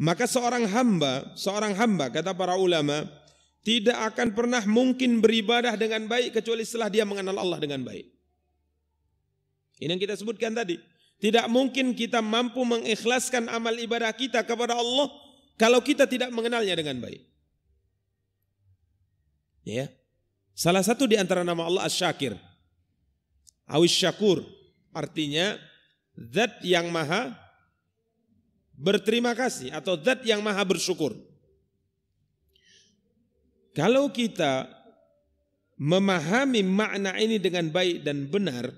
Maka seorang hamba, seorang hamba kata para ulama, tidak akan pernah mungkin beribadah dengan baik kecuali setelah dia mengenal Allah dengan baik. Ini yang kita sebutkan tadi. Tidak mungkin kita mampu mengikhlaskan amal ibadah kita kepada Allah kalau kita tidak mengenalnya dengan baik. Ya. Salah satu di antara nama Allah as syakir Awis Syakur artinya zat yang maha berterima kasih atau zat yang maha bersyukur. Kalau kita memahami makna ini dengan baik dan benar,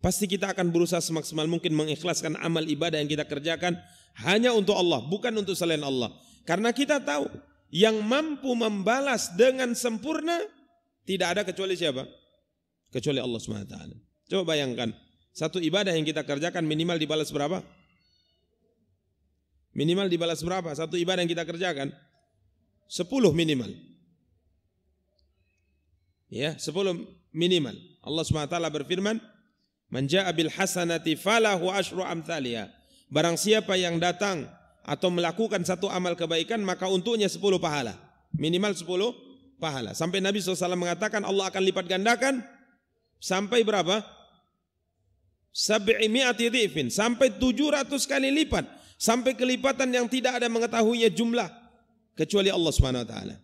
pasti kita akan berusaha semaksimal mungkin mengikhlaskan amal ibadah yang kita kerjakan hanya untuk Allah, bukan untuk selain Allah. Karena kita tahu yang mampu membalas dengan sempurna tidak ada kecuali siapa? Kecuali Allah SWT. Coba bayangkan, satu ibadah yang kita kerjakan minimal dibalas berapa? Minimal dibalas berapa? Satu ibadah yang kita kerjakan. Sepuluh minimal. Ya, sepuluh minimal. Allah SWT berfirman, Man bil hasanati falahu asyru amthaliha. Barang siapa yang datang atau melakukan satu amal kebaikan maka untuknya sepuluh pahala. Minimal sepuluh pahala. Sampai Nabi SAW mengatakan Allah akan lipat gandakan sampai berapa? Sabi'imi'ati dhifin. Sampai ratus kali lipat sampai kelipatan yang tidak ada mengetahuinya jumlah kecuali Allah Subhanahu wa taala.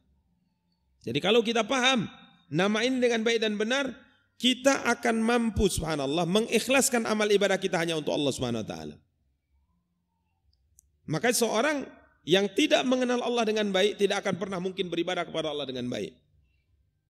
Jadi kalau kita paham nama ini dengan baik dan benar, kita akan mampu subhanallah mengikhlaskan amal ibadah kita hanya untuk Allah Subhanahu wa taala. Maka seorang yang tidak mengenal Allah dengan baik tidak akan pernah mungkin beribadah kepada Allah dengan baik.